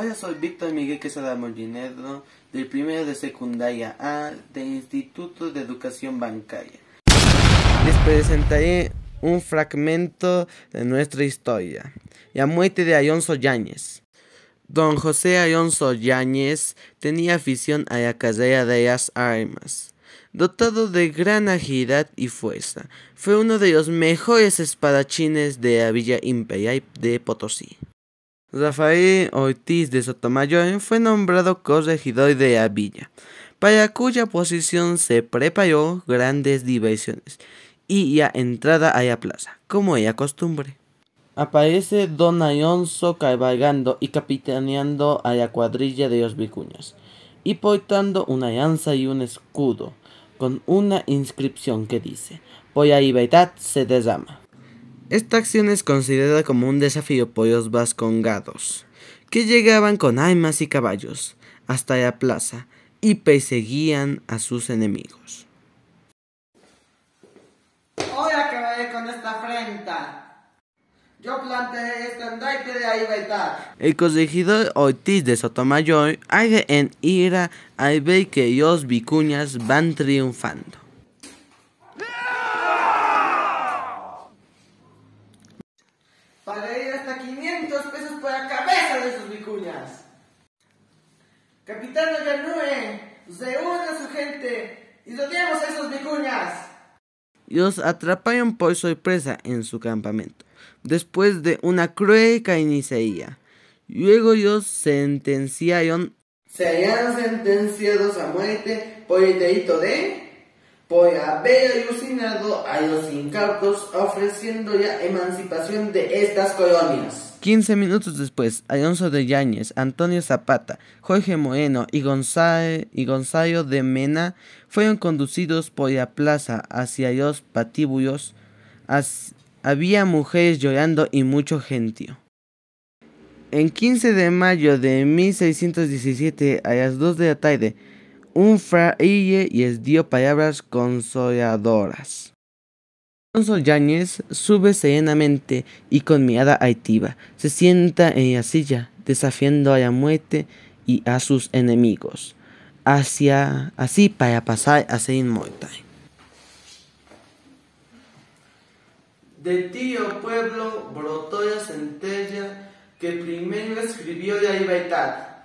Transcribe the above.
Hola, soy Víctor Miguel Quesada Molinero del primero de secundaria A del Instituto de Educación Bancaria. Les presentaré un fragmento de nuestra historia, la muerte de Alonso Yáñez. Don José Alonso Yáñez tenía afición a la carrera de las armas. Dotado de gran agilidad y fuerza, fue uno de los mejores espadachines de la Villa Imperial de Potosí. Rafael Ortiz de Sotomayor fue nombrado corregidor de Avilla, para cuya posición se preparó grandes diversiones y a entrada a la plaza, como era costumbre. Aparece don Alonso cabalgando y capitaneando a la cuadrilla de los vicuñas, y portando una lanza y un escudo, con una inscripción que dice, por a libertad se desama. Esta acción es considerada como un desafío por los vascongados, que llegaban con armas y caballos hasta la plaza y perseguían a sus enemigos. Hoy acabaré con esta Yo planteé este de ahí El corregidor Ortiz de Sotomayor haga en ira al ver que los vicuñas van triunfando. para ir hasta 500 pesos por la cabeza de sus vicuñas. Capitán de se une a su gente y dotemos a esos vicuñas. Y los atraparon por sorpresa en su campamento, después de una cruel carnicería. Luego ellos sentenciaron. Serían sentenciados a muerte por el delito de por haber alucinado a los incautos ofreciendo ya emancipación de estas colonias. 15 minutos después, Alonso de Yáñez, Antonio Zapata, Jorge Moreno y, y Gonzalo de Mena fueron conducidos por la plaza hacia los patíbulos. había mujeres llorando y mucho gentío. En 15 de mayo de 1617, a las 2 de la tarde, un fraile y les dio palabras consoladoras. Alonso Yáñez sube serenamente y con mirada aitiva se sienta en la silla, desafiando a la muerte y a sus enemigos, hacia así para pasar a ser inmortal. De ti, oh pueblo, brotó la centella que primero escribió la libertad